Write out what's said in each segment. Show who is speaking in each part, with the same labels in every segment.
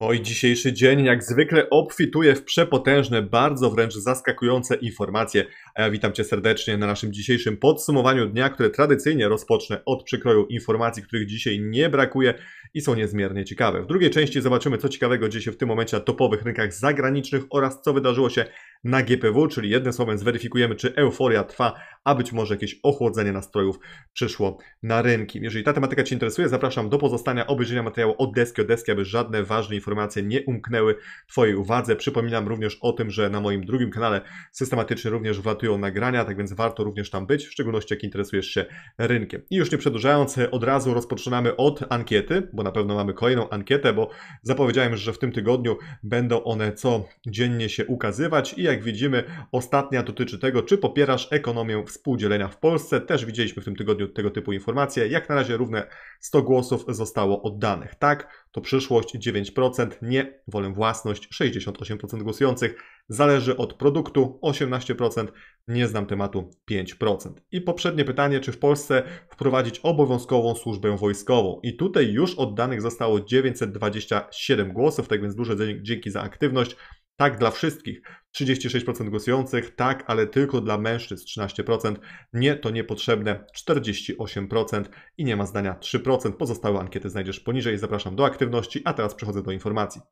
Speaker 1: Oj, dzisiejszy dzień jak zwykle obfituje w przepotężne, bardzo wręcz zaskakujące informacje. A ja witam Cię serdecznie na naszym dzisiejszym podsumowaniu dnia, które tradycyjnie rozpocznę od przykroju informacji, których dzisiaj nie brakuje i są niezmiernie ciekawe. W drugiej części zobaczymy, co ciekawego dzieje się w tym momencie na topowych rynkach zagranicznych oraz co wydarzyło się na GPW, czyli jednym słowem zweryfikujemy, czy euforia trwa, a być może jakieś ochłodzenie nastrojów przyszło na rynki. Jeżeli ta tematyka Cię interesuje, zapraszam do pozostania obejrzenia materiału od deski do deski, aby żadne ważne informacje nie umknęły Twojej uwadze. Przypominam również o tym, że na moim drugim kanale systematycznie również wlatują nagrania, tak więc warto również tam być, w szczególności jak interesujesz się rynkiem. I już nie przedłużając, od razu rozpoczynamy od ankiety, bo na pewno mamy kolejną ankietę, bo zapowiedziałem, że w tym tygodniu będą one co dziennie się ukazywać i jak widzimy, ostatnia dotyczy tego, czy popierasz ekonomię współdzielenia w Polsce. Też widzieliśmy w tym tygodniu tego typu informacje. Jak na razie równe 100 głosów zostało oddanych. Tak, to przyszłość 9%, nie, wolę własność 68% głosujących. Zależy od produktu 18%, nie znam tematu 5%. I poprzednie pytanie, czy w Polsce wprowadzić obowiązkową służbę wojskową. I tutaj już oddanych zostało 927 głosów, tak więc duże dzięki za aktywność. Tak dla wszystkich. 36% głosujących, tak, ale tylko dla mężczyzn 13%, nie, to niepotrzebne 48% i nie ma zdania 3%. Pozostałe ankiety znajdziesz poniżej, zapraszam do aktywności, a teraz przechodzę do informacji.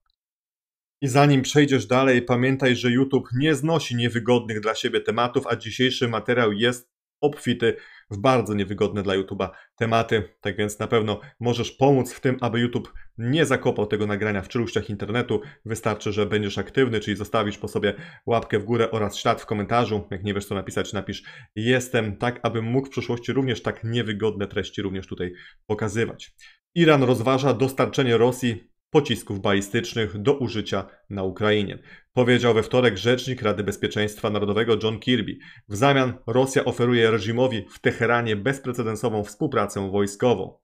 Speaker 1: I zanim przejdziesz dalej, pamiętaj, że YouTube nie znosi niewygodnych dla siebie tematów, a dzisiejszy materiał jest obfity w bardzo niewygodne dla YouTube'a tematy. Tak więc na pewno możesz pomóc w tym, aby YouTube nie zakopał tego nagrania w czeluściach internetu. Wystarczy, że będziesz aktywny, czyli zostawisz po sobie łapkę w górę oraz ślad w komentarzu. Jak nie wiesz co napisać, napisz jestem, tak abym mógł w przyszłości również tak niewygodne treści również tutaj pokazywać. Iran rozważa dostarczenie Rosji pocisków balistycznych do użycia na Ukrainie. Powiedział we wtorek rzecznik Rady Bezpieczeństwa Narodowego John Kirby. W zamian Rosja oferuje reżimowi w Teheranie bezprecedensową współpracę wojskową.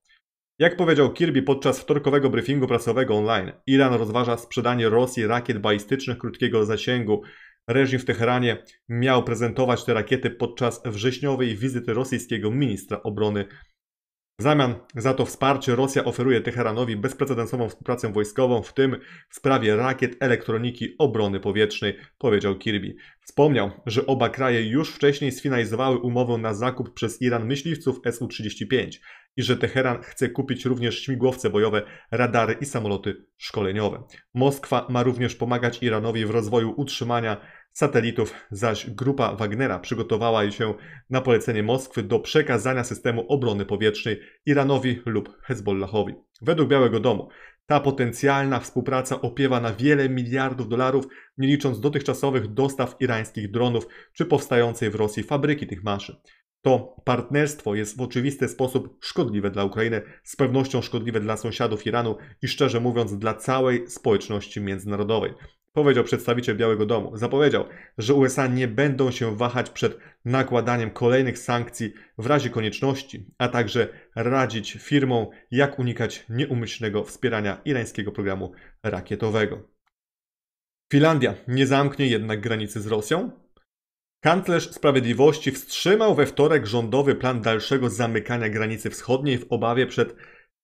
Speaker 1: Jak powiedział Kirby podczas wtorkowego briefingu prasowego online, Iran rozważa sprzedanie Rosji rakiet balistycznych krótkiego zasięgu. Reżim w Teheranie miał prezentować te rakiety podczas wrześniowej wizyty rosyjskiego ministra obrony w zamian za to wsparcie Rosja oferuje Teheranowi bezprecedensową współpracę wojskową, w tym w sprawie rakiet elektroniki obrony powietrznej, powiedział Kirby. Wspomniał, że oba kraje już wcześniej sfinalizowały umowę na zakup przez Iran myśliwców Su-35 i że Teheran chce kupić również śmigłowce bojowe, radary i samoloty szkoleniowe. Moskwa ma również pomagać Iranowi w rozwoju utrzymania satelitów, zaś grupa Wagnera przygotowała się na polecenie Moskwy do przekazania systemu obrony powietrznej Iranowi lub Hezbollahowi. Według Białego Domu ta potencjalna współpraca opiewa na wiele miliardów dolarów, nie licząc dotychczasowych dostaw irańskich dronów czy powstającej w Rosji fabryki tych maszyn. To partnerstwo jest w oczywisty sposób szkodliwe dla Ukrainy, z pewnością szkodliwe dla sąsiadów Iranu i szczerze mówiąc dla całej społeczności międzynarodowej. Powiedział przedstawiciel Białego Domu. Zapowiedział, że USA nie będą się wahać przed nakładaniem kolejnych sankcji w razie konieczności, a także radzić firmom, jak unikać nieumyślnego wspierania irańskiego programu rakietowego. Finlandia nie zamknie jednak granicy z Rosją? Kanclerz Sprawiedliwości wstrzymał we wtorek rządowy plan dalszego zamykania granicy wschodniej w obawie przed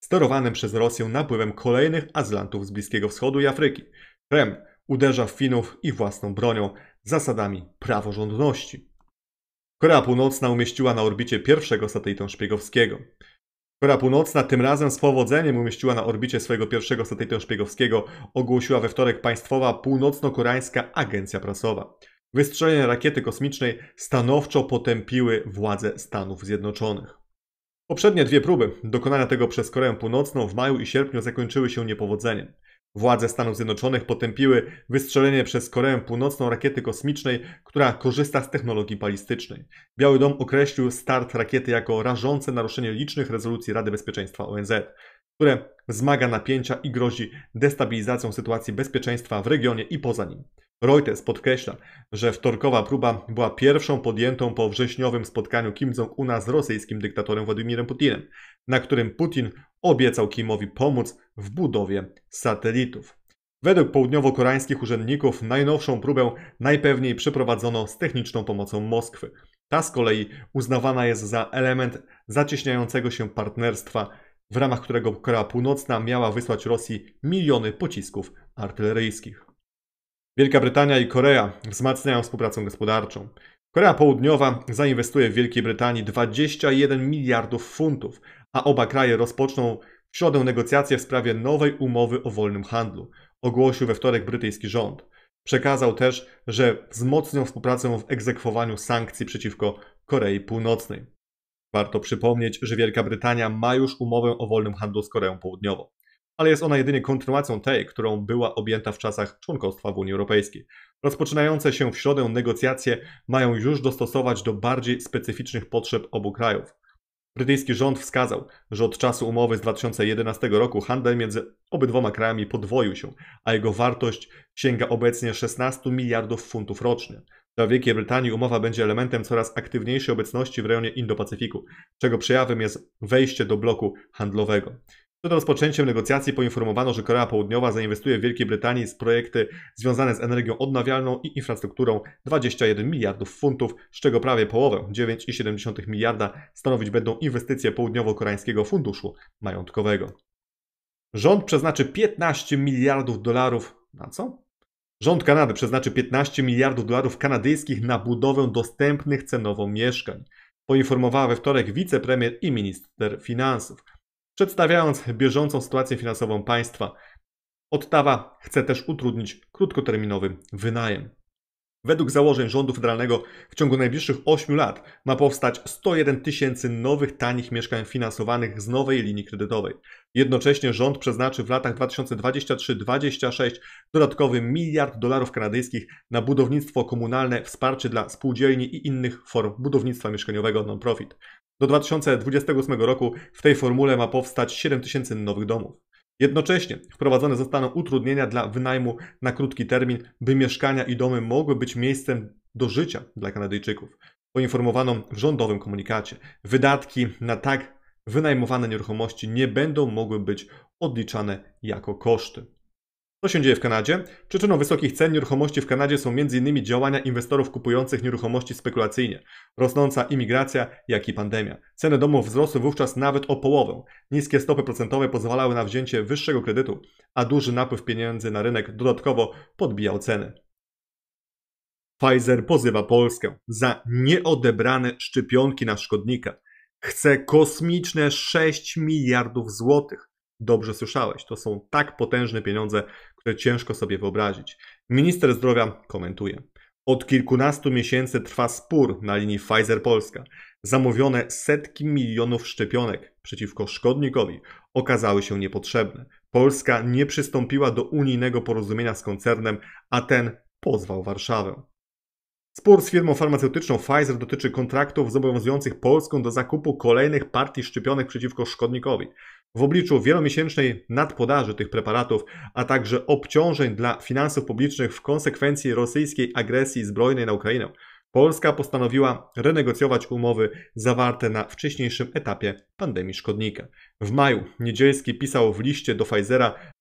Speaker 1: sterowanym przez Rosję napływem kolejnych azlantów z Bliskiego Wschodu i Afryki. Kreml uderza w Finów i własną bronią, zasadami praworządności. Korea Północna umieściła na orbicie pierwszego satelitę szpiegowskiego. Korea Północna tym razem z powodzeniem umieściła na orbicie swojego pierwszego satelitę szpiegowskiego, ogłosiła we wtorek Państwowa Północno-Koreańska Agencja Prasowa. Wystrzelenie rakiety kosmicznej stanowczo potępiły władze Stanów Zjednoczonych. Poprzednie dwie próby dokonania tego przez Koreę Północną w maju i sierpniu zakończyły się niepowodzeniem. Władze Stanów Zjednoczonych potępiły wystrzelenie przez Koreę Północną rakiety kosmicznej, która korzysta z technologii balistycznej. Biały Dom określił start rakiety jako rażące naruszenie licznych rezolucji Rady Bezpieczeństwa ONZ, które wzmaga napięcia i grozi destabilizacją sytuacji bezpieczeństwa w regionie i poza nim. Reuters podkreśla, że wtorkowa próba była pierwszą podjętą po wrześniowym spotkaniu Kim Jong-una z rosyjskim dyktatorem Władimirem Putinem na którym Putin obiecał Kimowi pomóc w budowie satelitów. Według południowo-koreańskich urzędników najnowszą próbę najpewniej przeprowadzono z techniczną pomocą Moskwy. Ta z kolei uznawana jest za element zacieśniającego się partnerstwa, w ramach którego Korea Północna miała wysłać Rosji miliony pocisków artyleryjskich. Wielka Brytania i Korea wzmacniają współpracę gospodarczą. Korea Południowa zainwestuje w Wielkiej Brytanii 21 miliardów funtów, a oba kraje rozpoczną w środę negocjacje w sprawie nowej umowy o wolnym handlu, ogłosił we wtorek brytyjski rząd. Przekazał też, że wzmocnią współpracę w egzekwowaniu sankcji przeciwko Korei Północnej. Warto przypomnieć, że Wielka Brytania ma już umowę o wolnym handlu z Koreą Południową, ale jest ona jedynie kontynuacją tej, którą była objęta w czasach członkostwa w Unii Europejskiej. Rozpoczynające się w środę negocjacje mają już dostosować do bardziej specyficznych potrzeb obu krajów. Brytyjski rząd wskazał, że od czasu umowy z 2011 roku handel między obydwoma krajami podwoił się, a jego wartość sięga obecnie 16 miliardów funtów rocznie. Dla Wielkiej Brytanii umowa będzie elementem coraz aktywniejszej obecności w rejonie Indo-Pacyfiku, czego przejawem jest wejście do bloku handlowego. Przed rozpoczęciem negocjacji poinformowano, że Korea Południowa zainwestuje w Wielkiej Brytanii z projekty związane z energią odnawialną i infrastrukturą 21 miliardów funtów, z czego prawie połowę 9,7 miliarda stanowić będą inwestycje Południowo-Koreańskiego Funduszu Majątkowego. Rząd przeznaczy 15 miliardów dolarów na co? Rząd Kanady przeznaczy 15 miliardów dolarów kanadyjskich na budowę dostępnych cenowo mieszkań. Poinformowała we wtorek wicepremier i minister finansów przedstawiając bieżącą sytuację finansową państwa. Ottawa chce też utrudnić krótkoterminowy wynajem. Według założeń rządu federalnego w ciągu najbliższych 8 lat ma powstać 101 tysięcy nowych tanich mieszkań finansowanych z nowej linii kredytowej. Jednocześnie rząd przeznaczy w latach 2023-2026 dodatkowy miliard dolarów kanadyjskich na budownictwo komunalne, wsparcie dla spółdzielni i innych form budownictwa mieszkaniowego non-profit. Do 2028 roku w tej formule ma powstać 7000 nowych domów. Jednocześnie wprowadzone zostaną utrudnienia dla wynajmu na krótki termin, by mieszkania i domy mogły być miejscem do życia dla Kanadyjczyków. Poinformowano w rządowym komunikacie. Wydatki na tak wynajmowane nieruchomości nie będą mogły być odliczane jako koszty. Co się dzieje w Kanadzie? Przyczyną wysokich cen nieruchomości w Kanadzie są m.in. działania inwestorów kupujących nieruchomości spekulacyjnie, rosnąca imigracja, jak i pandemia. Ceny domów wzrosły wówczas nawet o połowę. Niskie stopy procentowe pozwalały na wzięcie wyższego kredytu, a duży napływ pieniędzy na rynek dodatkowo podbijał ceny. Pfizer pozywa Polskę za nieodebrane szczepionki na szkodnika. Chce kosmiczne 6 miliardów złotych. Dobrze słyszałeś, to są tak potężne pieniądze, które ciężko sobie wyobrazić. Minister zdrowia komentuje. Od kilkunastu miesięcy trwa spór na linii Pfizer-Polska. Zamówione setki milionów szczepionek przeciwko szkodnikowi okazały się niepotrzebne. Polska nie przystąpiła do unijnego porozumienia z koncernem, a ten pozwał Warszawę. Spór z firmą farmaceutyczną Pfizer dotyczy kontraktów zobowiązujących Polską do zakupu kolejnych partii szczepionek przeciwko szkodnikowi. W obliczu wielomiesięcznej nadpodaży tych preparatów, a także obciążeń dla finansów publicznych w konsekwencji rosyjskiej agresji zbrojnej na Ukrainę, Polska postanowiła renegocjować umowy zawarte na wcześniejszym etapie pandemii szkodnika. W maju Niedzielski pisał w liście do Pfizera,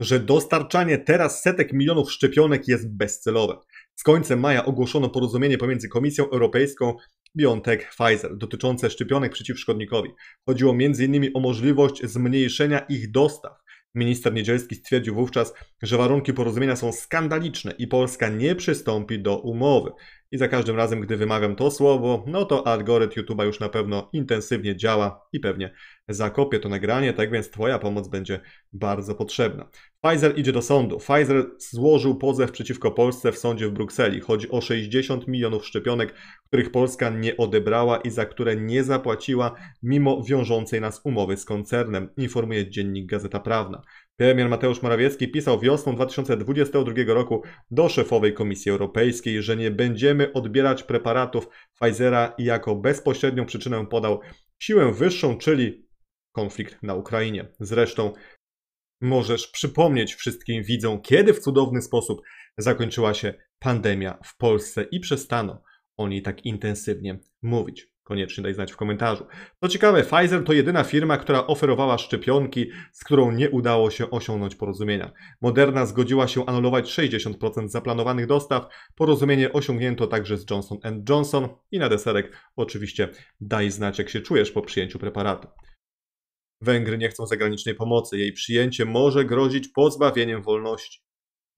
Speaker 1: że dostarczanie teraz setek milionów szczepionek jest bezcelowe. Z końcem maja ogłoszono porozumienie pomiędzy Komisją Europejską BioNTech Pfizer dotyczące szczepionek przeciw szkodnikowi. Chodziło m.in. o możliwość zmniejszenia ich dostaw. Minister Niedzielski stwierdził wówczas, że warunki porozumienia są skandaliczne i Polska nie przystąpi do umowy i za każdym razem, gdy wymawiam to słowo, no to algorytm YouTube'a już na pewno intensywnie działa i pewnie zakopie to nagranie, tak więc Twoja pomoc będzie bardzo potrzebna. Pfizer idzie do sądu. Pfizer złożył pozew przeciwko Polsce w sądzie w Brukseli. Chodzi o 60 milionów szczepionek, których Polska nie odebrała i za które nie zapłaciła, mimo wiążącej nas umowy z koncernem, informuje dziennik Gazeta Prawna. Premier Mateusz Morawiecki pisał wiosną 2022 roku do szefowej Komisji Europejskiej, że nie będziemy odbierać preparatów Pfizera i jako bezpośrednią przyczynę podał siłę wyższą, czyli konflikt na Ukrainie. Zresztą możesz przypomnieć wszystkim widzom, kiedy w cudowny sposób zakończyła się pandemia w Polsce i przestano o niej tak intensywnie mówić. Koniecznie daj znać w komentarzu. Co ciekawe, Pfizer to jedyna firma, która oferowała szczepionki, z którą nie udało się osiągnąć porozumienia. Moderna zgodziła się anulować 60% zaplanowanych dostaw. Porozumienie osiągnięto także z Johnson Johnson. I na deserek oczywiście daj znać, jak się czujesz po przyjęciu preparatu. Węgry nie chcą zagranicznej pomocy. Jej przyjęcie może grozić pozbawieniem wolności.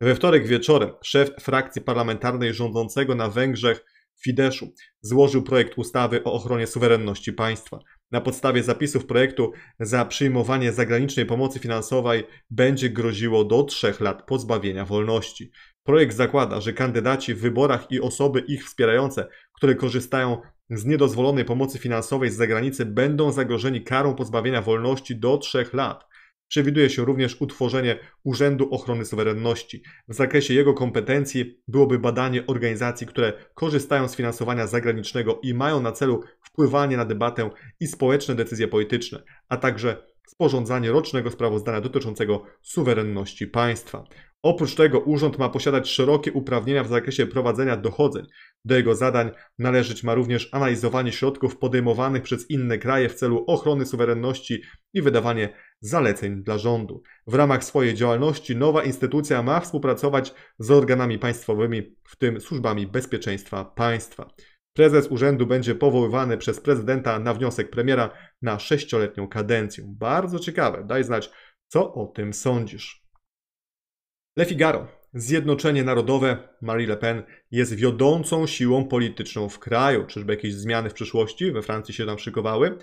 Speaker 1: We wtorek wieczorem szef frakcji parlamentarnej rządzącego na Węgrzech Fideszu złożył projekt ustawy o ochronie suwerenności państwa. Na podstawie zapisów projektu za przyjmowanie zagranicznej pomocy finansowej będzie groziło do trzech lat pozbawienia wolności. Projekt zakłada, że kandydaci w wyborach i osoby ich wspierające, które korzystają z niedozwolonej pomocy finansowej z zagranicy, będą zagrożeni karą pozbawienia wolności do trzech lat. Przewiduje się również utworzenie Urzędu Ochrony Suwerenności. W zakresie jego kompetencji byłoby badanie organizacji, które korzystają z finansowania zagranicznego i mają na celu wpływanie na debatę i społeczne decyzje polityczne, a także sporządzanie rocznego sprawozdania dotyczącego suwerenności państwa. Oprócz tego urząd ma posiadać szerokie uprawnienia w zakresie prowadzenia dochodzeń. Do jego zadań należeć ma również analizowanie środków podejmowanych przez inne kraje w celu ochrony suwerenności i wydawanie zaleceń dla rządu. W ramach swojej działalności nowa instytucja ma współpracować z organami państwowymi, w tym służbami bezpieczeństwa państwa. Prezes urzędu będzie powoływany przez prezydenta na wniosek premiera na sześcioletnią kadencję. Bardzo ciekawe, daj znać, co o tym sądzisz. Le Figaro. Zjednoczenie Narodowe Marie Le Pen jest wiodącą siłą polityczną w kraju. Czyżby jakieś zmiany w przyszłości we Francji się tam szykowały?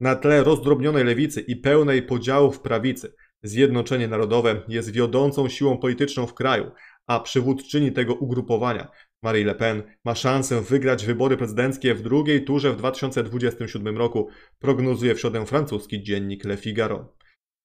Speaker 1: Na tle rozdrobnionej lewicy i pełnej podziałów prawicy Zjednoczenie Narodowe jest wiodącą siłą polityczną w kraju, a przywódczyni tego ugrupowania, Marie Le Pen, ma szansę wygrać wybory prezydenckie w drugiej turze w 2027 roku, prognozuje w środę francuski dziennik Le Figaro.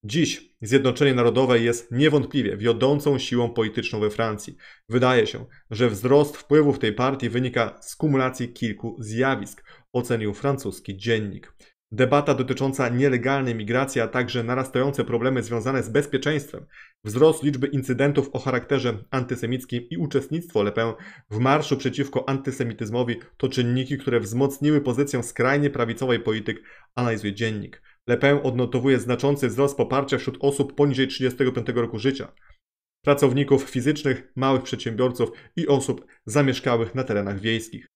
Speaker 1: Dziś Zjednoczenie Narodowe jest niewątpliwie wiodącą siłą polityczną we Francji. Wydaje się, że wzrost wpływów tej partii wynika z kumulacji kilku zjawisk, ocenił francuski dziennik. Debata dotycząca nielegalnej migracji, a także narastające problemy związane z bezpieczeństwem, wzrost liczby incydentów o charakterze antysemickim i uczestnictwo Le Pen w marszu przeciwko antysemityzmowi to czynniki, które wzmocniły pozycję skrajnie prawicowej polityk, analizuje dziennik. Le Pen odnotowuje znaczący wzrost poparcia wśród osób poniżej 35 roku życia, pracowników fizycznych, małych przedsiębiorców i osób zamieszkałych na terenach wiejskich.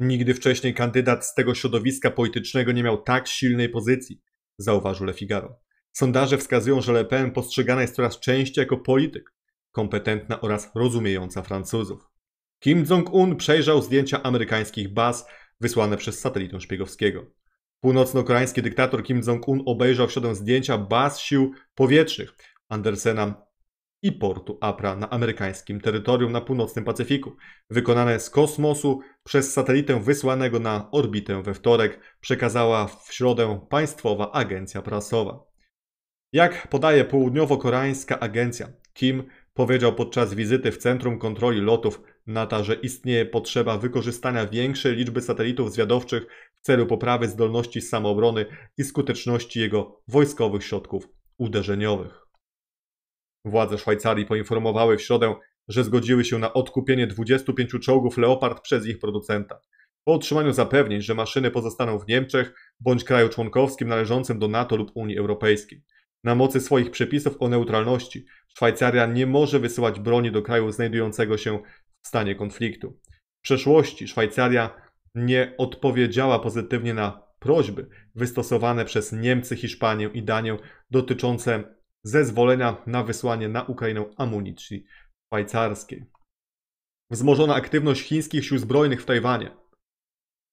Speaker 1: Nigdy wcześniej kandydat z tego środowiska politycznego nie miał tak silnej pozycji, zauważył Le Figaro. Sondaże wskazują, że Le Pen postrzegana jest coraz częściej jako polityk, kompetentna oraz rozumiejąca Francuzów. Kim Jong-un przejrzał zdjęcia amerykańskich baz wysłane przez satelitę szpiegowskiego. Północno-koreański dyktator Kim Jong-un obejrzał w środę zdjęcia baz sił powietrznych Andersena i portu Apra na amerykańskim terytorium na północnym Pacyfiku, wykonane z kosmosu przez satelitę wysłanego na orbitę we wtorek, przekazała w środę Państwowa Agencja Prasowa. Jak podaje południowo-koreańska agencja, Kim powiedział podczas wizyty w Centrum Kontroli Lotów NATO, że istnieje potrzeba wykorzystania większej liczby satelitów zwiadowczych w celu poprawy zdolności samoobrony i skuteczności jego wojskowych środków uderzeniowych. Władze Szwajcarii poinformowały w środę, że zgodziły się na odkupienie 25 czołgów Leopard przez ich producenta. Po otrzymaniu zapewnień, że maszyny pozostaną w Niemczech bądź kraju członkowskim należącym do NATO lub Unii Europejskiej. Na mocy swoich przepisów o neutralności Szwajcaria nie może wysyłać broni do kraju znajdującego się w stanie konfliktu. W przeszłości Szwajcaria nie odpowiedziała pozytywnie na prośby wystosowane przez Niemcy, Hiszpanię i Danię dotyczące zezwolenia na wysłanie na Ukrainę amunicji szwajcarskiej. Wzmożona aktywność chińskich sił zbrojnych w Tajwanie.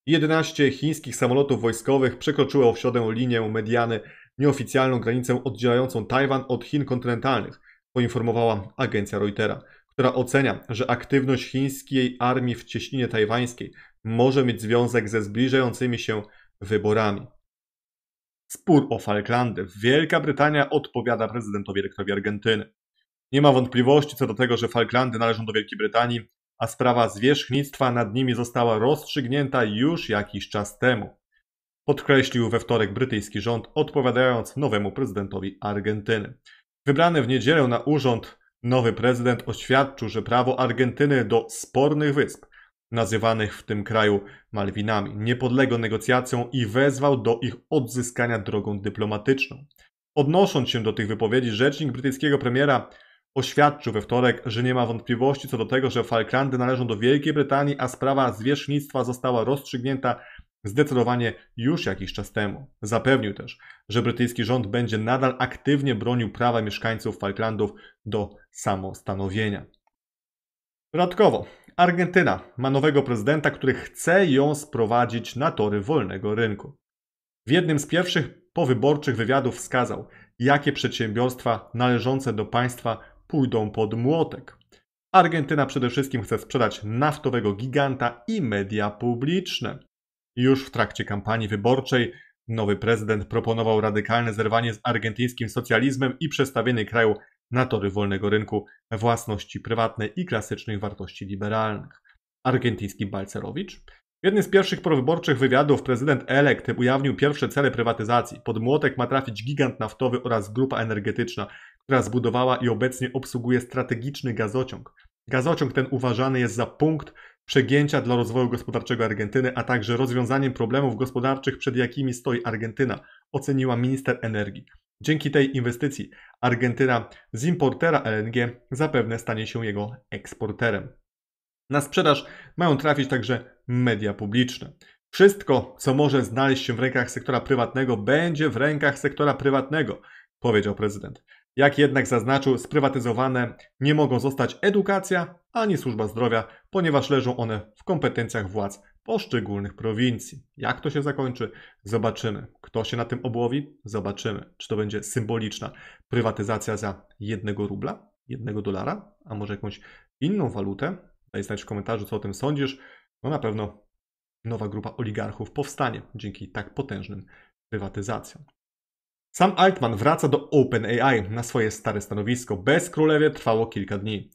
Speaker 1: 11 chińskich samolotów wojskowych przekroczyło w środę linię mediany, nieoficjalną granicę oddzielającą Tajwan od Chin kontynentalnych, poinformowała agencja Reutera, która ocenia, że aktywność chińskiej armii w cieśninie tajwańskiej może mieć związek ze zbliżającymi się wyborami. Spór o Falklandy. Wielka Brytania odpowiada prezydentowi elektowi Argentyny. Nie ma wątpliwości co do tego, że Falklandy należą do Wielkiej Brytanii, a sprawa zwierzchnictwa nad nimi została rozstrzygnięta już jakiś czas temu. Podkreślił we wtorek brytyjski rząd, odpowiadając nowemu prezydentowi Argentyny. Wybrany w niedzielę na urząd nowy prezydent oświadczył, że prawo Argentyny do spornych wysp nazywanych w tym kraju Malwinami. Nie podlegał negocjacjom i wezwał do ich odzyskania drogą dyplomatyczną. Odnosząc się do tych wypowiedzi, rzecznik brytyjskiego premiera oświadczył we wtorek, że nie ma wątpliwości co do tego, że Falklandy należą do Wielkiej Brytanii, a sprawa zwierzchnictwa została rozstrzygnięta zdecydowanie już jakiś czas temu. Zapewnił też, że brytyjski rząd będzie nadal aktywnie bronił prawa mieszkańców Falklandów do samostanowienia. Dodatkowo, Argentyna ma nowego prezydenta, który chce ją sprowadzić na tory wolnego rynku. W jednym z pierwszych powyborczych wywiadów wskazał, jakie przedsiębiorstwa należące do państwa pójdą pod młotek. Argentyna przede wszystkim chce sprzedać naftowego giganta i media publiczne. Już w trakcie kampanii wyborczej nowy prezydent proponował radykalne zerwanie z argentyńskim socjalizmem i przestawienie kraju na tory wolnego rynku, własności prywatnej i klasycznych wartości liberalnych. Argentyński Balcerowicz. W jednym z pierwszych prowyborczych wywiadów prezydent elekt ujawnił pierwsze cele prywatyzacji. Pod młotek ma trafić gigant naftowy oraz grupa energetyczna, która zbudowała i obecnie obsługuje strategiczny gazociąg. Gazociąg ten uważany jest za punkt przegięcia dla rozwoju gospodarczego Argentyny, a także rozwiązaniem problemów gospodarczych, przed jakimi stoi Argentyna, oceniła minister energii. Dzięki tej inwestycji Argentyna z importera LNG zapewne stanie się jego eksporterem. Na sprzedaż mają trafić także media publiczne. Wszystko, co może znaleźć się w rękach sektora prywatnego, będzie w rękach sektora prywatnego, powiedział prezydent. Jak jednak zaznaczył, sprywatyzowane nie mogą zostać edukacja ani służba zdrowia, ponieważ leżą one w kompetencjach władz poszczególnych prowincji. Jak to się zakończy? Zobaczymy. Kto się na tym obłowi? Zobaczymy. Czy to będzie symboliczna prywatyzacja za jednego rubla, jednego dolara, a może jakąś inną walutę? Daj znać w komentarzu, co o tym sądzisz. No na pewno nowa grupa oligarchów powstanie dzięki tak potężnym prywatyzacjom. Sam Altman wraca do OpenAI na swoje stare stanowisko. Bez królewie trwało kilka dni.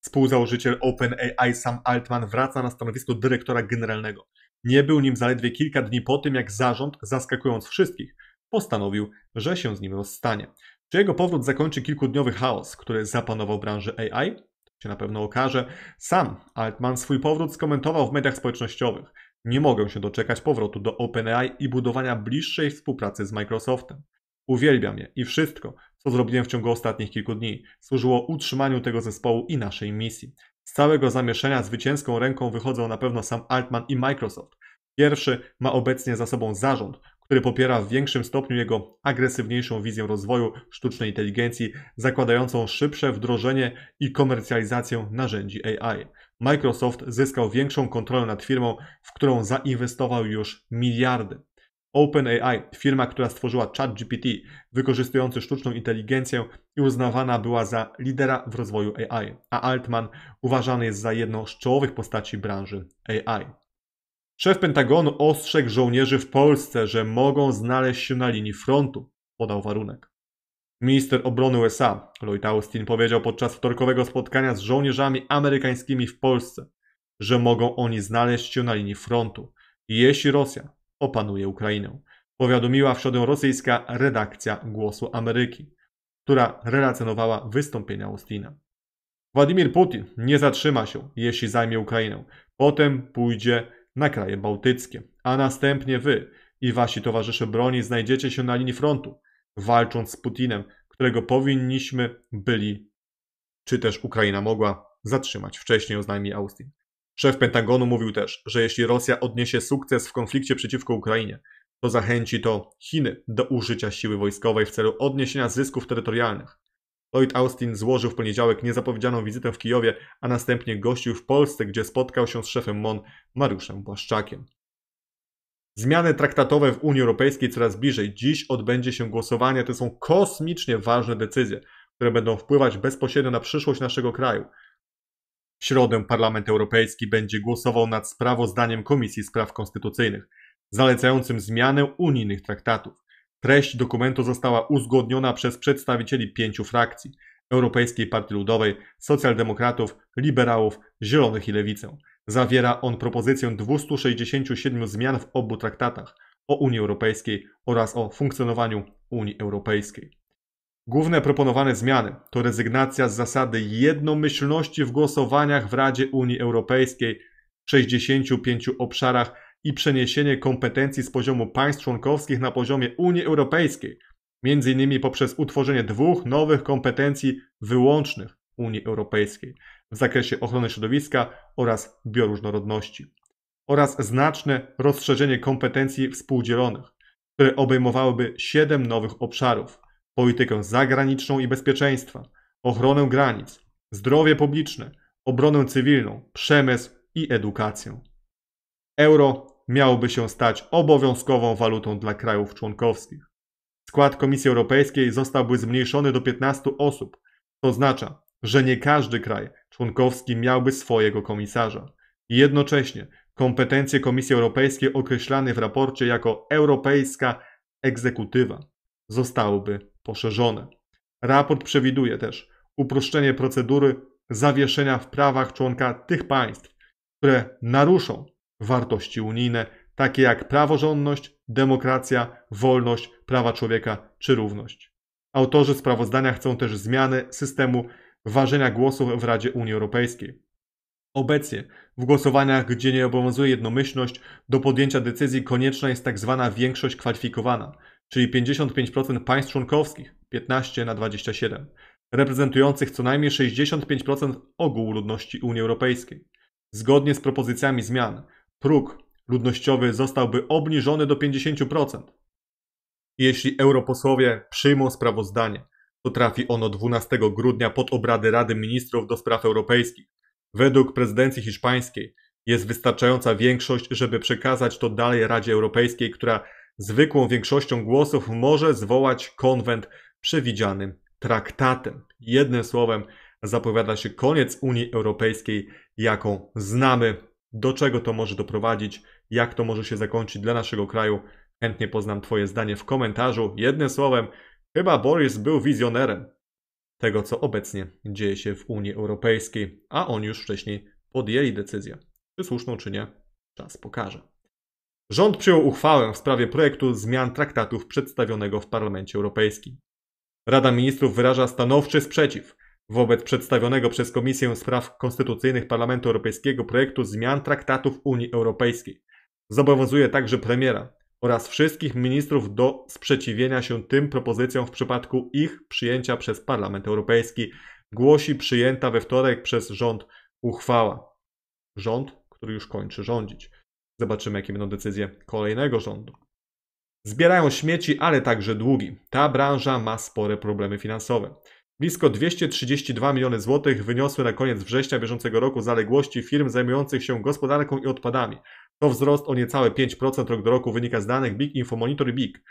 Speaker 1: Współzałożyciel OpenAI Sam Altman wraca na stanowisko dyrektora generalnego. Nie był nim zaledwie kilka dni po tym, jak zarząd, zaskakując wszystkich, postanowił, że się z nim rozstanie. Czy jego powrót zakończy kilkudniowy chaos, który zapanował w branży AI? To się na pewno okaże. Sam Altman swój powrót skomentował w mediach społecznościowych. Nie mogę się doczekać powrotu do OpenAI i budowania bliższej współpracy z Microsoftem. Uwielbiam je i wszystko, co zrobiłem w ciągu ostatnich kilku dni. Służyło utrzymaniu tego zespołu i naszej misji. Z całego zamieszania zwycięską ręką wychodzą na pewno sam Altman i Microsoft. Pierwszy ma obecnie za sobą zarząd, który popiera w większym stopniu jego agresywniejszą wizję rozwoju sztucznej inteligencji, zakładającą szybsze wdrożenie i komercjalizację narzędzi AI. Microsoft zyskał większą kontrolę nad firmą, w którą zainwestował już miliardy. OpenAI, firma, która stworzyła ChatGPT, wykorzystujący sztuczną inteligencję i uznawana była za lidera w rozwoju AI, a Altman uważany jest za jedną z czołowych postaci branży AI. Szef Pentagonu ostrzegł żołnierzy w Polsce, że mogą znaleźć się na linii frontu, podał warunek. Minister obrony USA Lloyd Austin powiedział podczas wtorkowego spotkania z żołnierzami amerykańskimi w Polsce, że mogą oni znaleźć się na linii frontu, jeśli Rosja opanuje Ukrainę, powiadomiła w środę rosyjska redakcja Głosu Ameryki, która relacjonowała wystąpienia Austina. Władimir Putin nie zatrzyma się, jeśli zajmie Ukrainę. Potem pójdzie na kraje bałtyckie, a następnie wy i wasi towarzysze broni znajdziecie się na linii frontu, walcząc z Putinem, którego powinniśmy byli, czy też Ukraina mogła, zatrzymać wcześniej, oznajmi Austin. Szef Pentagonu mówił też, że jeśli Rosja odniesie sukces w konflikcie przeciwko Ukrainie, to zachęci to Chiny do użycia siły wojskowej w celu odniesienia zysków terytorialnych. Lloyd Austin złożył w poniedziałek niezapowiedzianą wizytę w Kijowie, a następnie gościł w Polsce, gdzie spotkał się z szefem MON Mariuszem Błaszczakiem. Zmiany traktatowe w Unii Europejskiej coraz bliżej. Dziś odbędzie się głosowanie. To są kosmicznie ważne decyzje, które będą wpływać bezpośrednio na przyszłość naszego kraju. W środę Parlament Europejski będzie głosował nad sprawozdaniem Komisji Spraw Konstytucyjnych zalecającym zmianę unijnych traktatów. Treść dokumentu została uzgodniona przez przedstawicieli pięciu frakcji: Europejskiej Partii Ludowej, Socjaldemokratów, Liberałów, Zielonych i Lewicę. Zawiera on propozycję 267 zmian w obu traktatach o Unii Europejskiej oraz o funkcjonowaniu Unii Europejskiej. Główne proponowane zmiany to rezygnacja z zasady jednomyślności w głosowaniach w Radzie Unii Europejskiej w 65 obszarach i przeniesienie kompetencji z poziomu państw członkowskich na poziomie Unii Europejskiej, m.in. poprzez utworzenie dwóch nowych kompetencji wyłącznych Unii Europejskiej w zakresie ochrony środowiska oraz bioróżnorodności, oraz znaczne rozszerzenie kompetencji współdzielonych, które obejmowałyby siedem nowych obszarów politykę zagraniczną i bezpieczeństwa, ochronę granic, zdrowie publiczne, obronę cywilną, przemysł i edukację. Euro miałoby się stać obowiązkową walutą dla krajów członkowskich. Skład Komisji Europejskiej zostałby zmniejszony do 15 osób, to oznacza, że nie każdy kraj członkowski miałby swojego komisarza. Jednocześnie kompetencje Komisji Europejskiej określane w raporcie jako europejska egzekutywa zostałyby poszerzone. Raport przewiduje też uproszczenie procedury zawieszenia w prawach członka tych państw, które naruszą wartości unijne, takie jak praworządność, demokracja, wolność, prawa człowieka czy równość. Autorzy sprawozdania chcą też zmiany systemu ważenia głosów w Radzie Unii Europejskiej. Obecnie w głosowaniach, gdzie nie obowiązuje jednomyślność, do podjęcia decyzji konieczna jest tak zwana większość kwalifikowana czyli 55% państw członkowskich, 15 na 27, reprezentujących co najmniej 65% ogółu ludności Unii Europejskiej. Zgodnie z propozycjami zmian, próg ludnościowy zostałby obniżony do 50%. Jeśli europosłowie przyjmą sprawozdanie, to trafi ono 12 grudnia pod obrady Rady Ministrów do Spraw Europejskich. Według prezydencji hiszpańskiej jest wystarczająca większość, żeby przekazać to dalej Radzie Europejskiej, która zwykłą większością głosów może zwołać konwent przewidzianym traktatem. Jednym słowem, zapowiada się koniec Unii Europejskiej, jaką znamy. Do czego to może doprowadzić, jak to może się zakończyć dla naszego kraju? Chętnie poznam Twoje zdanie w komentarzu. Jednym słowem, chyba Boris był wizjonerem tego, co obecnie dzieje się w Unii Europejskiej, a on już wcześniej podjęli decyzję. Czy słuszną, czy nie, czas pokaże. Rząd przyjął uchwałę w sprawie projektu zmian traktatów przedstawionego w Parlamencie Europejskim. Rada Ministrów wyraża stanowczy sprzeciw wobec przedstawionego przez Komisję Spraw Konstytucyjnych Parlamentu Europejskiego projektu zmian traktatów Unii Europejskiej. Zobowiązuje także premiera oraz wszystkich ministrów do sprzeciwienia się tym propozycjom w przypadku ich przyjęcia przez Parlament Europejski, głosi przyjęta we wtorek przez rząd uchwała. Rząd, który już kończy rządzić. Zobaczymy, jakie będą decyzje kolejnego rządu. Zbierają śmieci, ale także długi. Ta branża ma spore problemy finansowe. Blisko 232 miliony złotych wyniosły na koniec września bieżącego roku zaległości firm zajmujących się gospodarką i odpadami. To wzrost o niecałe 5% rok do roku wynika z danych Big Info Monitor i Big.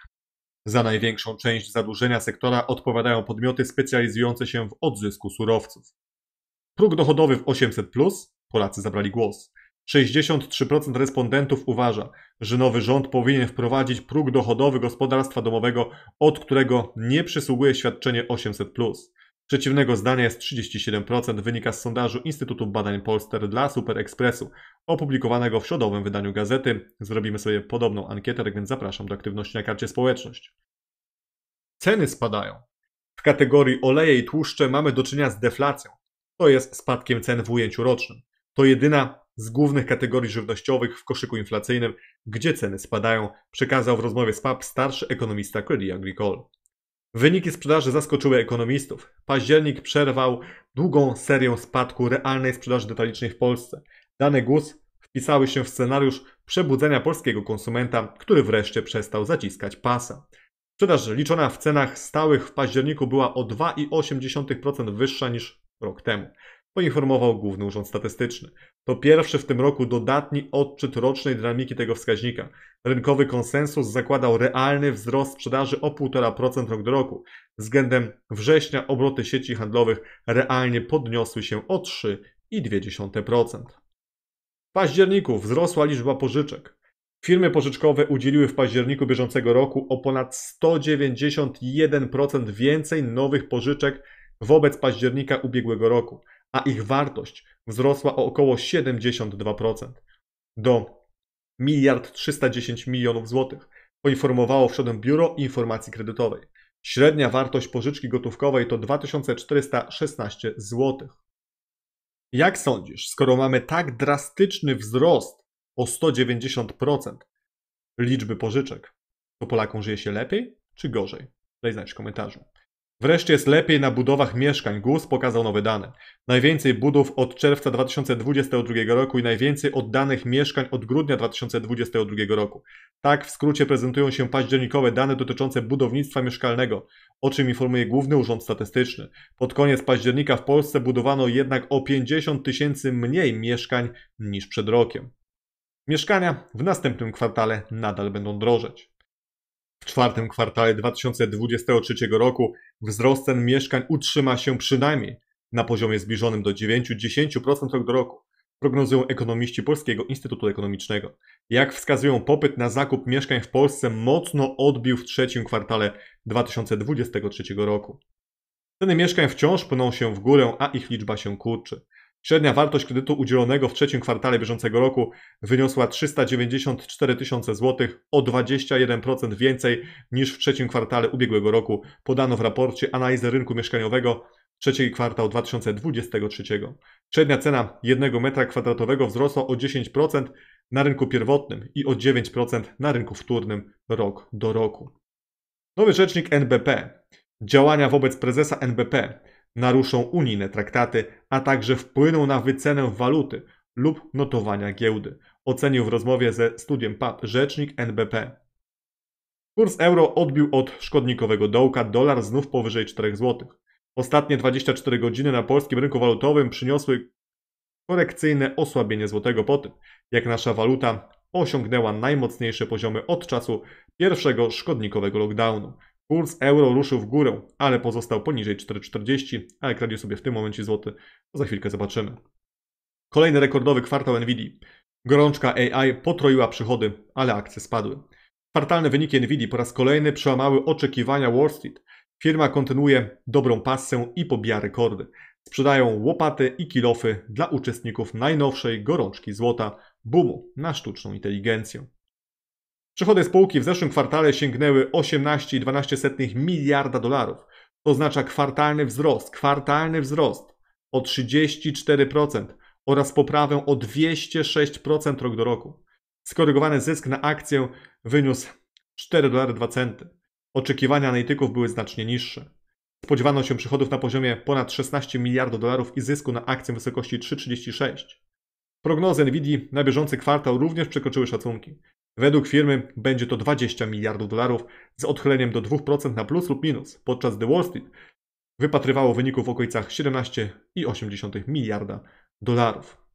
Speaker 1: Za największą część zadłużenia sektora odpowiadają podmioty specjalizujące się w odzysku surowców. Próg dochodowy w 800+, plus, Polacy zabrali głos. 63% respondentów uważa, że nowy rząd powinien wprowadzić próg dochodowy gospodarstwa domowego, od którego nie przysługuje świadczenie 800. Przeciwnego zdania jest 37%, wynika z sondażu Instytutu Badań Polster dla Super Expressu, opublikowanego w środowym wydaniu gazety. Zrobimy sobie podobną ankietę, tak więc zapraszam do aktywności na karcie społeczność. Ceny spadają. W kategorii oleje i tłuszcze mamy do czynienia z deflacją. To jest spadkiem cen w ujęciu rocznym. To jedyna z głównych kategorii żywnościowych w koszyku inflacyjnym, gdzie ceny spadają, przekazał w rozmowie z PAP starszy ekonomista Credit Agricole. Wyniki sprzedaży zaskoczyły ekonomistów. Październik przerwał długą serię spadku realnej sprzedaży detalicznej w Polsce. Dane GUS wpisały się w scenariusz przebudzenia polskiego konsumenta, który wreszcie przestał zaciskać pasa. Sprzedaż liczona w cenach stałych w październiku była o 2,8% wyższa niż rok temu poinformował Główny Urząd Statystyczny. To pierwszy w tym roku dodatni odczyt rocznej dynamiki tego wskaźnika. Rynkowy konsensus zakładał realny wzrost sprzedaży o 1,5% rok do roku. Względem września obroty sieci handlowych realnie podniosły się o 3,2%. W październiku wzrosła liczba pożyczek. Firmy pożyczkowe udzieliły w październiku bieżącego roku o ponad 191% więcej nowych pożyczek wobec października ubiegłego roku a ich wartość wzrosła o około 72% do 1 310 milionów złotych, poinformowało w Biuro Informacji Kredytowej. Średnia wartość pożyczki gotówkowej to 2416 zł. Jak sądzisz, skoro mamy tak drastyczny wzrost o 190% liczby pożyczek, to Polakom żyje się lepiej czy gorzej? Daj znać w komentarzu. Wreszcie jest lepiej na budowach mieszkań. GUS pokazał nowe dane. Najwięcej budów od czerwca 2022 roku i najwięcej oddanych mieszkań od grudnia 2022 roku. Tak w skrócie prezentują się październikowe dane dotyczące budownictwa mieszkalnego, o czym informuje Główny Urząd Statystyczny. Pod koniec października w Polsce budowano jednak o 50 tysięcy mniej mieszkań niż przed rokiem. Mieszkania w następnym kwartale nadal będą drożeć w czwartym kwartale 2023 roku wzrost cen mieszkań utrzyma się przynajmniej na poziomie zbliżonym do 9-10% rok do roku, prognozują ekonomiści Polskiego Instytutu Ekonomicznego. Jak wskazują, popyt na zakup mieszkań w Polsce mocno odbił w trzecim kwartale 2023 roku. Ceny mieszkań wciąż pną się w górę, a ich liczba się kurczy. Średnia wartość kredytu udzielonego w trzecim kwartale bieżącego roku wyniosła 394 tysiące złotych, o 21% więcej niż w trzecim kwartale ubiegłego roku, podano w raporcie Analizy Rynku Mieszkaniowego trzeci kwartał 2023. Średnia cena jednego metra kwadratowego wzrosła o 10% na rynku pierwotnym i o 9% na rynku wtórnym rok do roku. Nowy rzecznik NBP. Działania wobec prezesa NBP naruszą unijne traktaty, a także wpłyną na wycenę waluty lub notowania giełdy. Ocenił w rozmowie ze studiem PAP rzecznik NBP. Kurs euro odbił od szkodnikowego dołka, dolar znów powyżej 4 zł. Ostatnie 24 godziny na polskim rynku walutowym przyniosły korekcyjne osłabienie złotego po tym, jak nasza waluta osiągnęła najmocniejsze poziomy od czasu pierwszego szkodnikowego lockdownu. Kurs euro ruszył w górę, ale pozostał poniżej 4,40, ale radził sobie w tym momencie złoty. To za chwilkę zobaczymy. Kolejny rekordowy kwartał Nvidia. Gorączka AI potroiła przychody, ale akcje spadły. Kwartalne wyniki Nvidia po raz kolejny przełamały oczekiwania Wall Street. Firma kontynuuje dobrą pasę i pobija rekordy. Sprzedają łopaty i kilofy dla uczestników najnowszej gorączki złota, boomu na sztuczną inteligencję. Przychody spółki w zeszłym kwartale sięgnęły 18,12 miliarda dolarów. To oznacza kwartalny wzrost, kwartalny wzrost o 34% oraz poprawę o 206% rok do roku. Skorygowany zysk na akcję wyniósł 4,02 centy. Oczekiwania analityków były znacznie niższe. Spodziewano się przychodów na poziomie ponad 16 miliardów dolarów i zysku na akcję wysokości 3,36. Prognozy Nvidia na bieżący kwartał również przekroczyły szacunki. Według firmy będzie to 20 miliardów dolarów z odchyleniem do 2% na plus lub minus, podczas The Wall Street wypatrywało wyników w okolicach 17,8 miliarda dolarów.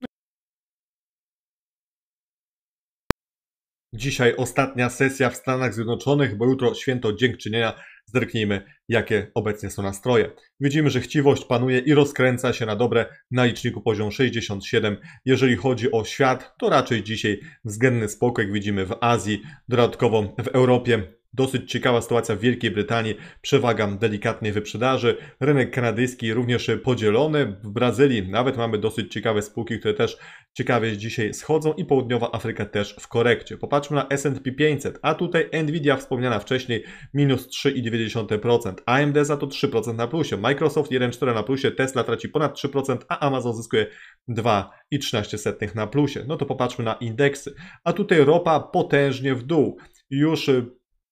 Speaker 1: Dzisiaj ostatnia sesja w Stanach Zjednoczonych, bo jutro święto dziękczynienia. Zerknijmy, jakie obecnie są nastroje. Widzimy, że chciwość panuje i rozkręca się na dobre na liczniku poziom 67. Jeżeli chodzi o świat, to raczej dzisiaj względny spokój, widzimy w Azji, dodatkowo w Europie Dosyć ciekawa sytuacja w Wielkiej Brytanii, przewaga delikatnej wyprzedaży. Rynek kanadyjski również podzielony. W Brazylii nawet mamy dosyć ciekawe spółki, które też ciekawie dzisiaj schodzą i południowa Afryka też w korekcie. Popatrzmy na S&P 500, a tutaj Nvidia wspomniana wcześniej minus 3,9%, AMD za to 3% na plusie, Microsoft 1,4 na plusie, Tesla traci ponad 3%, a Amazon zyskuje 2,13 na plusie. No to popatrzmy na indeksy. A tutaj ropa potężnie w dół. Już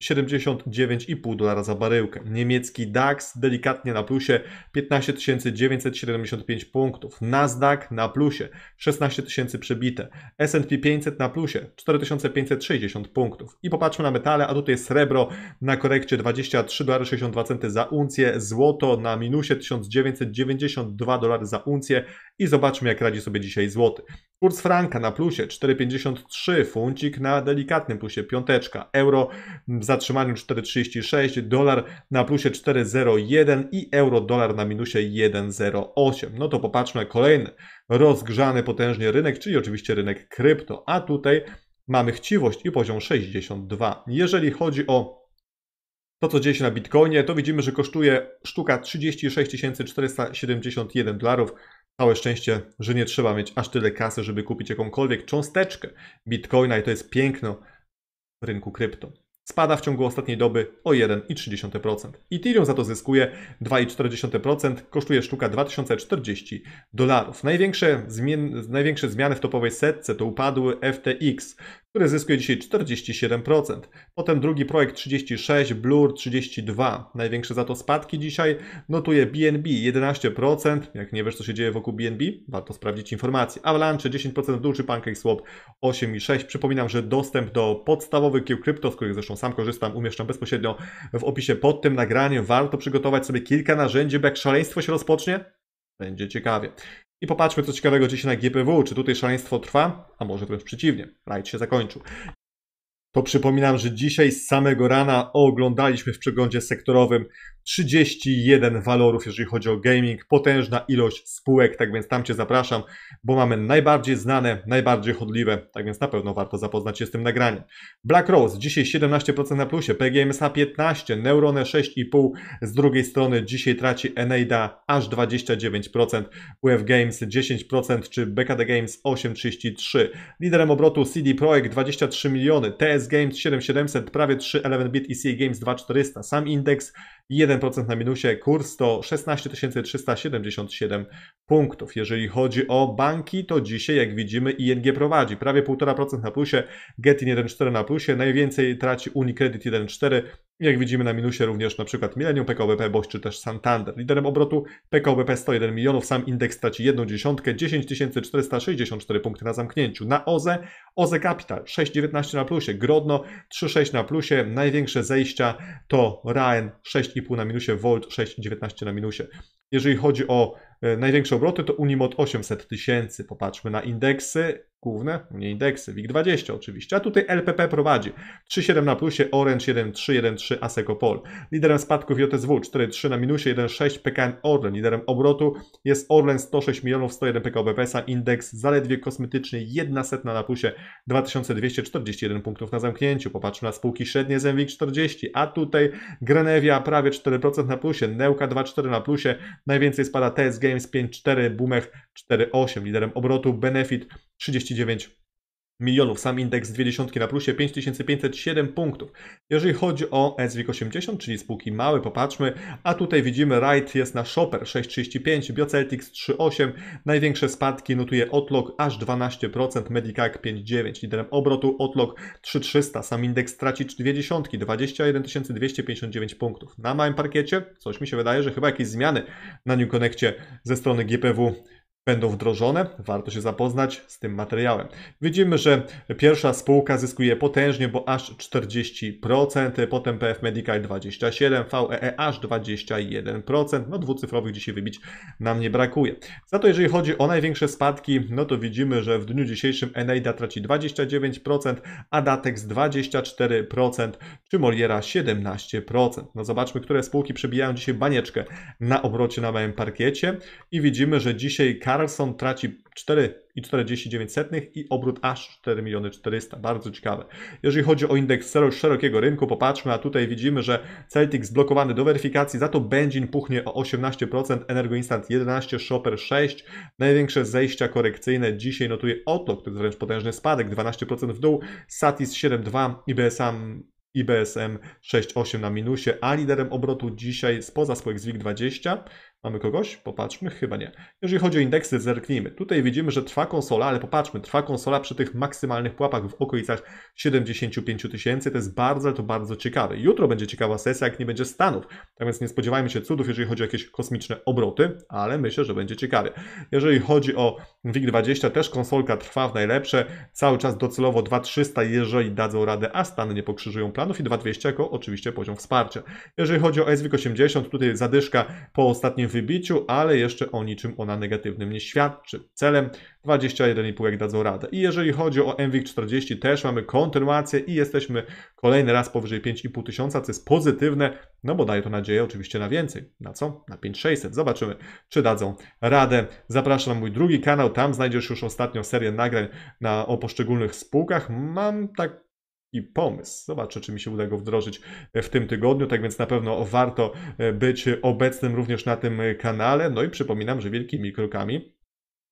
Speaker 1: 79,5 dolara za baryłkę. Niemiecki DAX delikatnie na plusie 15 975 punktów. Nasdaq na plusie 16 000 przebite. S&P 500 na plusie 4560 punktów. I popatrzmy na metale, a tutaj srebro na korekcie 23,62 centy za uncję, złoto na minusie 1992 dolary za uncję i zobaczmy jak radzi sobie dzisiaj złoty. Kurs franka na plusie 4,53, funcik na delikatnym plusie piąteczka, euro za zatrzymaniu 4,36, dolar na plusie 4,01 i euro dolar na minusie 1,08. No to popatrzmy kolejny rozgrzany potężnie rynek, czyli oczywiście rynek krypto, a tutaj mamy chciwość i poziom 62. Jeżeli chodzi o to, co dzieje się na Bitcoinie, to widzimy, że kosztuje sztuka 36 471 dolarów. Całe szczęście, że nie trzeba mieć aż tyle kasy, żeby kupić jakąkolwiek cząsteczkę Bitcoina i to jest piękno rynku krypto spada w ciągu ostatniej doby o 1,3%. Ethereum za to zyskuje 2,4%, kosztuje sztuka 2040 dolarów. Największe, zmien, największe zmiany w topowej setce to upadły FTX, który zyskuje dzisiaj 47%. Potem drugi projekt 36, Blur 32. Największe za to spadki dzisiaj notuje BNB 11%. Jak nie wiesz co się dzieje wokół BNB, warto sprawdzić informacje. Avalanche 10% w dół czy PancakeSwap 8,6. Przypominam, że dostęp do podstawowych kieł krypto, z których zresztą sam korzystam, umieszczam bezpośrednio w opisie pod tym nagraniem. Warto przygotować sobie kilka narzędzi, bo jak szaleństwo się rozpocznie, będzie ciekawie. I popatrzmy, co ciekawego dzieje się na GPW. Czy tutaj szaleństwo trwa? A może wręcz przeciwnie, rajd się zakończył. To przypominam, że dzisiaj z samego rana oglądaliśmy w przeglądzie sektorowym 31 walorów, jeżeli chodzi o gaming, potężna ilość spółek, tak więc tam Cię zapraszam, bo mamy najbardziej znane, najbardziej chodliwe, tak więc na pewno warto zapoznać się z tym nagraniem. Black Rose dzisiaj 17% na plusie, PGMSA 15, Neurone 6,5, z drugiej strony dzisiaj traci Eneida aż 29%, UF Games 10% czy BKD Games 8,33. Liderem obrotu CD Projekt 23 miliony, TS Games 7700, prawie 3, 11 Bit i CA Games 2400, sam indeks 1% na minusie, kurs to 16 377 punktów. Jeżeli chodzi o banki, to dzisiaj, jak widzimy, ING prowadzi prawie 1,5% na plusie, Getin 1,4 na plusie, najwięcej traci Unicredit 1,4, jak widzimy na minusie również na przykład Millennium, PKBP, Boś czy też Santander. Liderem obrotu PKBP 101 milionów, sam indeks traci jedną dziesiątkę, 10 464 punkty na zamknięciu. Na OZE, OZE Capital 6,19 na plusie, Grodno 3,6 na plusie, największe zejścia to Raen 6,5 na minusie, Volt 6,19 na minusie. Jeżeli chodzi o e, największe obroty, to Unimod 800 tysięcy. Popatrzmy na indeksy główne, nie indeksy, WIG20 oczywiście, a tutaj LPP prowadzi 3,7 na plusie, Orange 1,3,1,3, 1,3 Asecopol. Liderem spadków JSW 4,3 na minusie, 1,6 PKN Orlen. Liderem obrotu jest Orlen 106 milionów 101 PKB PSA, indeks zaledwie kosmetyczny, 1 setna na plusie, 2241 punktów na zamknięciu. Popatrzmy na spółki średnie z MWIG 40, a tutaj Grenewia prawie 4% na plusie, Neuka 2,4 na plusie, najwięcej spada TS Games 5,4, Bumech 4,8. Liderem obrotu Benefit 39 milionów. Sam indeks dwie dziesiątki na plusie 5507 punktów. Jeżeli chodzi o SWIG 80, czyli spółki małe, popatrzmy, a tutaj widzimy Wright jest na Shopper 6,35, Bioceltics 3,8, największe spadki notuje Otlog aż 12%, Medicac 5,9, liderem obrotu Otlog 3,300, sam indeks traci dwie dziesiątki, 21 259 punktów. Na małym parkiecie coś mi się wydaje, że chyba jakieś zmiany na New Connectie ze strony GPW będą wdrożone, warto się zapoznać z tym materiałem. Widzimy, że pierwsza spółka zyskuje potężnie, bo aż 40%, potem PF Medical 27, VEE e aż 21%, no dwucyfrowych dzisiaj wybić nam nie brakuje. Za to jeżeli chodzi o największe spadki, no to widzimy, że w dniu dzisiejszym Eneida traci 29%, Adatex 24%, czy Moliera 17%. No zobaczmy, które spółki przebijają dzisiaj banieczkę na obrocie na małym parkiecie i widzimy, że dzisiaj kar Carlson traci 4,49 i obrót aż 4 miliony 400. Bardzo ciekawe. Jeżeli chodzi o indeks szerokiego rynku, popatrzmy, a tutaj widzimy, że Celtic zblokowany do weryfikacji, za to Benzin puchnie o 18%, Energo Instant 11, Shopper 6. Największe zejścia korekcyjne dzisiaj notuje Oto, który wręcz potężny spadek, 12% w dół, Satis 7,2 i BSM IBSM 6,8 na minusie, a liderem obrotu dzisiaj spoza spółek ZWIG 20 Mamy kogoś? Popatrzmy, chyba nie. Jeżeli chodzi o indeksy, zerknijmy. Tutaj widzimy, że trwa konsola, ale popatrzmy, trwa konsola przy tych maksymalnych pułapach w okolicach 75 tysięcy. To jest bardzo, to bardzo ciekawe. Jutro będzie ciekawa sesja, jak nie będzie Stanów. Tak więc nie spodziewajmy się cudów, jeżeli chodzi o jakieś kosmiczne obroty, ale myślę, że będzie ciekawie. Jeżeli chodzi o WIG20, też konsolka trwa w najlepsze. Cały czas docelowo 2300, jeżeli dadzą radę, a Stany nie pokrzyżują planów i 2200 jako oczywiście poziom wsparcia. Jeżeli chodzi o SWIG80, tutaj zadyszka po ostatnim wybiciu, ale jeszcze o niczym ona negatywnym nie świadczy. Celem 21,5 jak dadzą radę. I jeżeli chodzi o MWIG 40 też mamy kontynuację i jesteśmy kolejny raz powyżej 5,5 tysiąca, co jest pozytywne, no bo daje to nadzieję oczywiście na więcej. Na co? Na 5600. Zobaczymy, czy dadzą radę. Zapraszam na mój drugi kanał, tam znajdziesz już ostatnią serię nagrań na, o poszczególnych spółkach. Mam tak i pomysł. Zobaczę, czy mi się uda go wdrożyć e, w tym tygodniu, tak więc na pewno warto e, być obecnym również na tym e, kanale. No i przypominam, że wielkimi krokami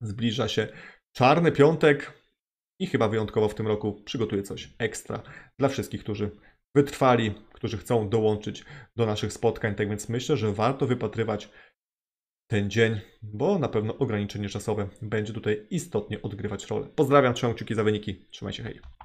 Speaker 1: zbliża się czarny piątek i chyba wyjątkowo w tym roku przygotuję coś ekstra dla wszystkich, którzy wytrwali, którzy chcą dołączyć do naszych spotkań. Tak więc myślę, że warto wypatrywać ten dzień, bo na pewno ograniczenie czasowe będzie tutaj istotnie odgrywać rolę. Pozdrawiam, trzymam kciuki za wyniki. Trzymajcie, hej.